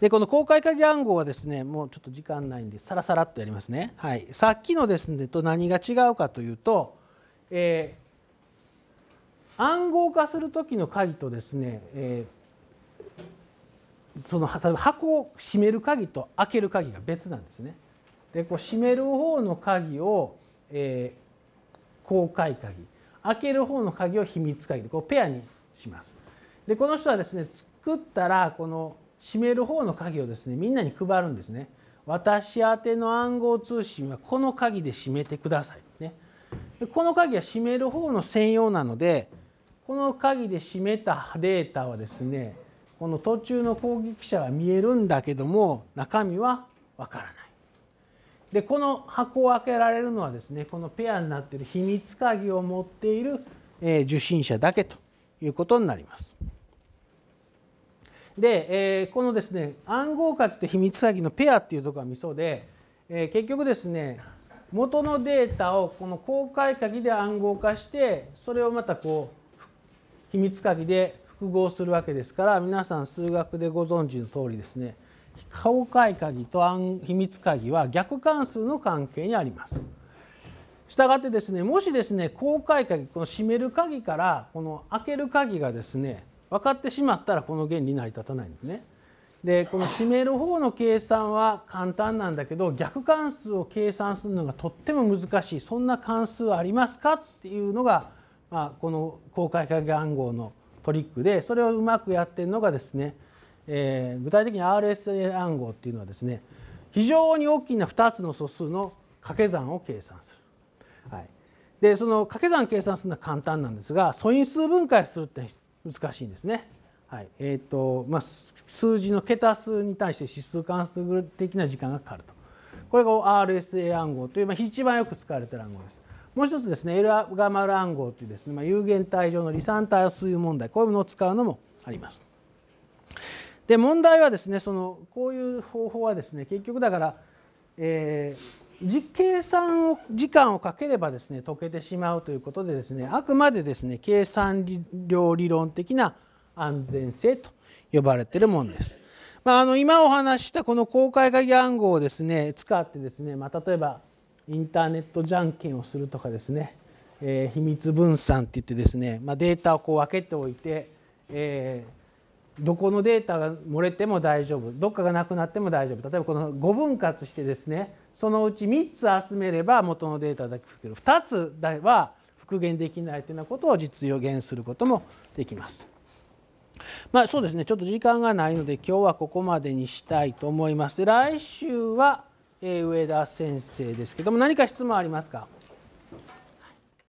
でこの公開鍵暗号はですねもうちょっと時間ないんでさらさらっとやりますね、はい、さっきのですねと何が違うかというと、えー、暗号化する時の鍵とですね、えー、その箱を閉める鍵と開ける鍵が別なんですね。でこう閉める方の鍵を、えー、公開鍵開ける方の鍵を秘密鍵でこうペアにします。でこの人はですね作ったらこの閉める方の鍵をですねみんなに配るんですね。私宛ての暗号通信はこの鍵で閉めてください。ね、この鍵は閉める方の専用なのでこの鍵で閉めたデータはですねこの途中の攻撃者は見えるんだけども中身はわからない。でこの箱を開けられるのはですねこのペアになっている秘密鍵を持っている受信者だけということになります。で、えー、このですね暗号化って秘密詐欺のペアっていうところがミソで、えー、結局ですね元のデータをこの公開鍵で暗号化してそれをまたこう秘密鍵で複合するわけですから皆さん数学でご存知の通りですね公開鍵と秘密鍵は逆関数の関係にあります。したがってですねもしですね公開鍵この閉める鍵からこの開ける鍵がですね分かってしまったらこの原理成り立たないんですね。でこの締める方の計算は簡単なんだけど逆関数を計算するのがとっても難しいそんな関数ありますかっていうのが、まあ、この公開化暗号のトリックでそれをうまくやってるのがですね、えー、具体的に RSA 暗号っていうのはですね非常に大きな2つの素数の掛け算を計算する。はい、でその掛け算計算するのは簡単なんですが素因数分解するって難しいんですね。はいえーとまあ、数字の桁数に対して指数関数的な時間がかかるとこれが RSA 暗号という、まあ、一番よく使われている暗号です。もう一つですねエルガマル暗号というですね、まあ、有限帯上の離散対数問題こういうものを使うのもあります。で問題はですねそのこういう方法はですね結局だから、えー実計算を時間をかければですね解けてしまうということでですねあくまでですね計算量理論的な安全性と呼ばれているものです。まあ、あの今お話したこの公開鍵暗号をですね使ってですね、まあ、例えばインターネットじゃんけんをするとかですね、えー、秘密分散って言ってですね、まあ、データをこう分けておいて、えー、どこのデータが漏れても大丈夫どっかがなくなっても大丈夫例えばこの5分割してですねそのうち3つ集めれば元のデータだけ復る2つは復元できないというようなことを実用現することもできます。まあそうですねちょっと時間がないので今日はここまでにしたいと思います。で来週は上田先生ですけども何か質問ありますか